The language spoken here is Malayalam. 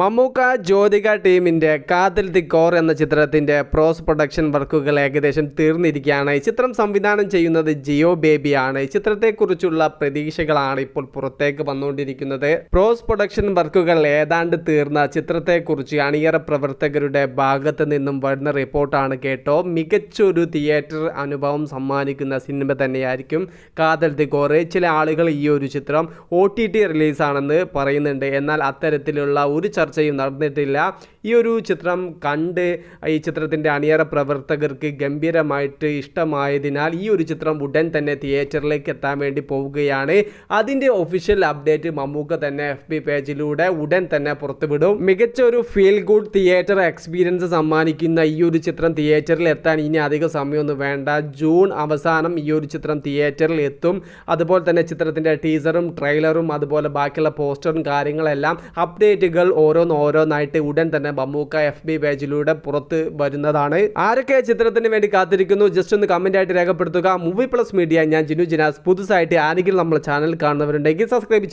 മമ്മൂക്ക ജ്യോതിക ടീമിൻ്റെ കാതിൽ ദി കോർ എന്ന ചിത്രത്തിൻ്റെ പ്രോസ് പ്രൊഡക്ഷൻ വർക്കുകൾ ഏകദേശം തീർന്നിരിക്കുകയാണ് ഈ ചിത്രം സംവിധാനം ചെയ്യുന്നത് ജിയോ ബേബിയാണ് ഈ ചിത്രത്തെക്കുറിച്ചുള്ള പ്രതീക്ഷകളാണ് ഇപ്പോൾ പുറത്തേക്ക് വന്നുകൊണ്ടിരിക്കുന്നത് പ്രോസ് പ്രൊഡക്ഷൻ വർക്കുകൾ ഏതാണ്ട് തീർന്ന ചിത്രത്തെക്കുറിച്ച് അണിയറ പ്രവർത്തകരുടെ ഭാഗത്ത് നിന്നും വരുന്ന റിപ്പോർട്ടാണ് കേട്ടോ മികച്ചൊരു തിയേറ്റർ അനുഭവം സമ്മാനിക്കുന്ന സിനിമ തന്നെയായിരിക്കും കാതൽ ദി കോർ ചില ആളുകൾ ഈ ഒരു ചിത്രം ഒ ടി ടി റിലീസാണെന്ന് പറയുന്നുണ്ട് എന്നാൽ അത്തരത്തിലുള്ള ഒരു ചർച്ചയും നടന്നിട്ടില്ല ഈ ഒരു ചിത്രം കണ്ട് ഈ ചിത്രത്തിൻ്റെ അണിയറ പ്രവർത്തകർക്ക് ഗംഭീരമായിട്ട് ഇഷ്ടമായതിനാൽ ഈ ഒരു ചിത്രം ഉടൻ തന്നെ തിയേറ്ററിലേക്ക് എത്താൻ വേണ്ടി പോവുകയാണ് അതിൻ്റെ ഒഫീഷ്യൽ അപ്ഡേറ്റ് മമ്മൂക്ക തന്നെ എഫ് ബി പേജിലൂടെ ഉടൻ തന്നെ പുറത്തുവിടും മികച്ച ഒരു ഫീൽ ഗുഡ് തിയേറ്റർ എക്സ്പീരിയൻസ് സമ്മാനിക്കുന്ന ഈ ഒരു ചിത്രം തിയേറ്ററിൽ എത്താൻ ഇനി അധിക സമയമൊന്നും വേണ്ട ജൂൺ അവസാനം ഈ ഒരു ചിത്രം തിയേറ്ററിൽ എത്തും അതുപോലെ തന്നെ ചിത്രത്തിൻ്റെ ടീസറും ട്രെയിലറും അതുപോലെ ബാക്കിയുള്ള പോസ്റ്ററും കാര്യങ്ങളെല്ലാം അപ്ഡേറ്റുകൾ ഓരോന്നോരോന്നായിട്ട് ഉടൻ തന്നെ മമ്മൂക്ക എഫ് ബി പേജിലൂടെ പുറത്ത് വരുന്നതാണ് ആരൊക്കെ ചിത്രത്തിന് വേണ്ടി കാത്തിരിക്കുന്നു ജസ്റ്റ് ഒന്ന് കമന്റ് ആയിട്ട് രേഖപ്പെടുത്തുക മൂവി പ്ലസ് മീഡിയ ഞാൻ ജിനു ജിനാസ് പുതുസായിട്ട് ആരെങ്കിലും നമ്മുടെ ചാനൽ കാണുന്നവരുണ്ടെങ്കിൽ സബ്സ്ക്രൈബ്